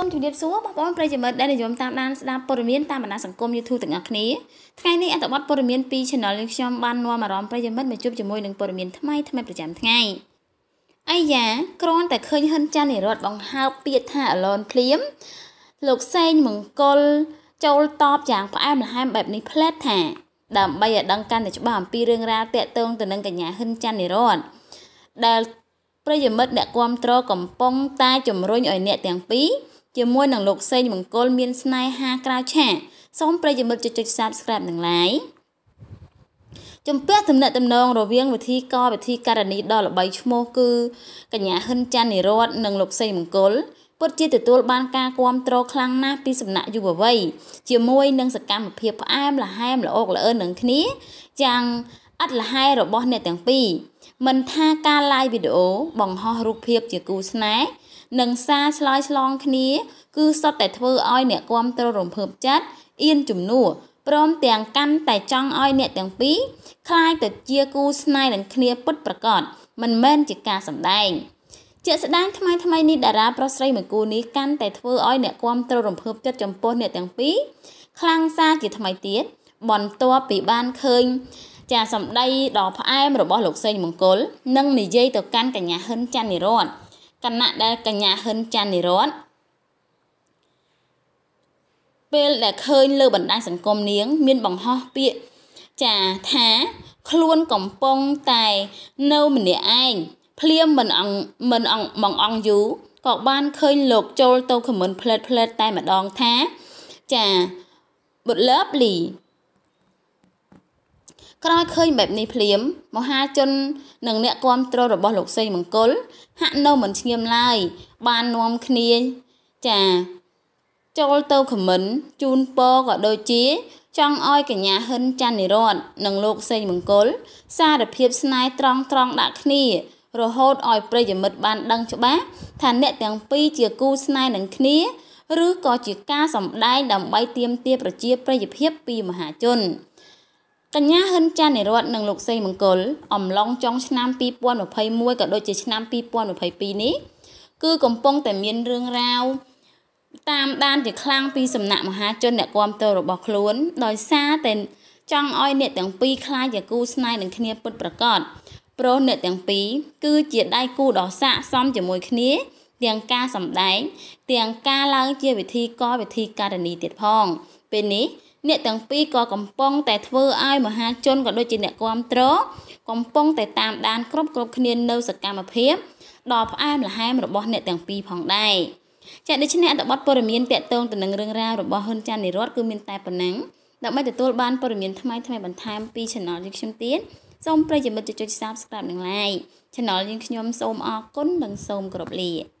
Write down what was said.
សូមជម្រាបសួរបងប្អូនប្រិយមិត្តដែលនិយមតាមដានស្ដាប់ព័ត៌មានតាមបណ្ដាសង្គម YouTube ទាំងអស់គ្នាថ្ងៃនេះអត្ថបទព័ត៌មានពី Channel នេះខ្ញុំបាននាំអារម្មណ៍ប្រិយមិត្តមកជួបជាមួយនឹងព័ត៌មានថ្មីថ្មីប្រចាំថ្ងៃអាយ៉ាគ្រាន់តែឃើញហ៊ុនចាន់និរតបង្ហើបពាក្យថាអឡនភ្លាមលោកសេងមង្គលចូលតបយ៉ាងផ្អែមល្ហែមបែបនេះផ្លែតថាដើម្បីឲ្យដឹងកាន់តែច្បាស់អំពីរឿងរ៉ាវតាក់ទងទៅនឹងកញ្ញាហ៊ុនចាន់និរតដែលប្រិយមិត្តអ្នកគ្រប់គ្រងកំពុងតែជំរុញឲ្យអ្នកទាំងពីរជាមួយនឹងលោក សេងមង្គលមានស្នេហាក្រៅឆាកសូមប្រិយមិត្តចុច Subscribe និង Like ចំពោះទំនាក់ទំនងរវាងវិធីកវិធីករណីដ៏ល្បីឈ្មោះគឺកញ្ញាហ៊ុនច័ន្ទនិរតនិងលោកសេងមង្គលពិតជាទទួល បានការគ្រប់គ្រងខ្លាំងណាស់ពីសំណាក់យុវវ័យជាមួយនឹងសកម្មភាពផ្អែមល្ហែមល្អូកល្អឺននឹងគ្នាយ៉ាងឥតល្ហែរបស់អ្នកទាំងពីរមិនថាការ live វីដេអូបង្ហោះរូបភាពជាគូស្នេហ៍និងសារឆ្លើយឆ្លងគ្នា គឺសុទ្ធតែធ្វើឲ្យអ្នកគាំទ្ររំភើបចិត្តអៀនជំនួសព្រមទាំងកាន់តែចង់ឲ្យអ្នកទាំងពីរคล้ายទៅជាគូស្នេហ៍នឹងគ្នាពិតប្រាកដមិនមែនជាការសម្ដែងជាស្ដែងថ្មីថ្មីនេះតារាប្រុសស្រីមួយគូនេះកាន់តែធ្វើឲ្យអ្នកគាំទ្ររំភើបចិត្តចំពោះអ្នកទាំងពីរខ្លាំងសារជាថ្មីទៀតបន្ទាប់ពីបានឃើញ ចាសម្ដីដ៏ផ្អែមរបស់លោកសេងមង្គលនិងនិយាយទៅកាន់កញ្ញាហ៊ុនច័ន្ទនិរតន៍គណៈដែលកញ្ញាហ៊ុនចាន់និរតពេលដែលឃើញលើបណ្ដាញសង្គមនាងមានបង្ហោះពាក្យចាថា ខ្លួនកំពុងតែនៅម្នាក់ឯងភ្លាមមិនអងមិនអងមកអងយូក៏បានឃើញលោកចូលទៅខមមិនផ្លេតផ្លេតតែម្ដងថា ចាបុតលបលីក្រោយឃើញបែបនេះភ្លាមមហាជននិងអ្នកគាំទ្ររបស់លោកសេងមង្គលហាក់នៅមិនស្ងៀមឡើយបាននាំគ្នាចា ចូលទៅខមមិនជូនពរក៏ដូចជាចង់ឲ្យកញ្ញាហ៊ិនច័ន្ទនិរតនិងលោកសេងមង្គលសារភាពស្នេហ៍ត្រង់ត្រង់ដាក់គ្នា រហូតឲ្យប្រិយមិត្តបាន ដឹងច្បាស់ថាអ្នកទាំងពីរជាគូស្នេហ៍នឹងគ្នា ឬក៏ជាការសម្ដែងដើម្បីទាមទារប្រជាប្រិយភាពពីមហាជន។កញ្ញាហ៊ុនចាននិរតនិងលោកសេងមង្គល អំឡុងចុងឆ្នាំ2021ក៏ដូចជាឆ្នាំ2022នេះ គឺកំពុងតែមានរឿងរ៉ាវតាមដានជាខ្លាំងពីសំណាក់មហាជនអ្នកគាំទ្ររបស់ខ្លួនដោយសារតែចង់ឲ្យអ្នកទាំងពីរខ្លាចជាគូស្នេហ៍នឹងគ្នាពិតប្រាកដព្រោះអ្នកទាំងពីរគឺជាដៃគូដ៏ស័ក្តិសមជាមួយគ្នាទាំងការសម្ដែងទាំងការឡើងជាវិធីកវិធីការនីទៀតផងពេលនេះអ្នកទាំងពីរក៏កំពុងតែធ្វើឲ្យមហាជនក៏ដូចជាអ្នកគាំទ្រ កំពុងតែតាមដានគ្រប់គ្រប់គ្នានៅសកម្មភាពដ៏ផ្អែមល្ហែមរបស់អ្នកទាំងពីរផងដែរចាដូច្នេះអត្ថបទព័ត៌មានតាក់ទងទៅនឹងរឿងរ៉ាវរបស់ហ៊ុនចាន់និរតគឺមានតែប៉ុណ្ណឹងដើម្បីទទួលបានព័ត៌មានថ្មីថ្មីបន្ថែមពី Channel យើងខ្ញុំទៀតសូមប្រិយមិត្តចុច Subscribe និង Like Channel យើងខ្ញុំសូមអរគុណនិងសូមគោរពលា